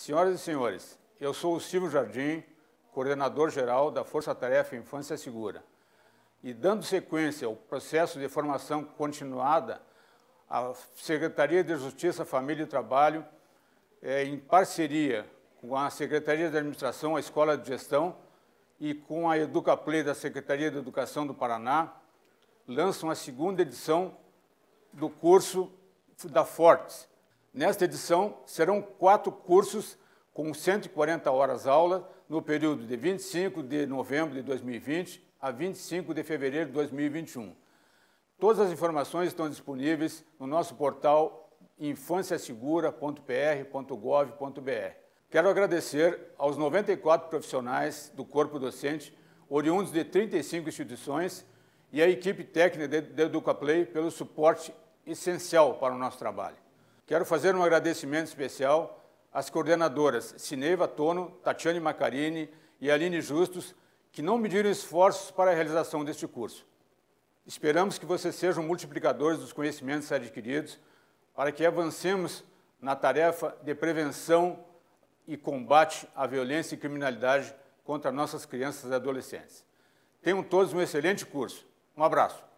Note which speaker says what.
Speaker 1: Senhoras e senhores, eu sou o Silvio Jardim, coordenador-geral da Força Tarefa Infância Segura. E dando sequência ao processo de formação continuada, a Secretaria de Justiça, Família e Trabalho, é, em parceria com a Secretaria de Administração, a Escola de Gestão e com a Educaplay da Secretaria de Educação do Paraná, lançam a segunda edição do curso da Fortes, Nesta edição, serão quatro cursos com 140 horas aula no período de 25 de novembro de 2020 a 25 de fevereiro de 2021. Todas as informações estão disponíveis no nosso portal infanciasegura.pr.gov.br. Quero agradecer aos 94 profissionais do corpo docente, oriundos de 35 instituições, e à equipe técnica da Educaplay pelo suporte essencial para o nosso trabalho. Quero fazer um agradecimento especial às coordenadoras Cineiva Tono, Tatiane Macarini e Aline Justos, que não mediram esforços para a realização deste curso. Esperamos que vocês sejam multiplicadores dos conhecimentos adquiridos para que avancemos na tarefa de prevenção e combate à violência e criminalidade contra nossas crianças e adolescentes. Tenham todos um excelente curso. Um abraço.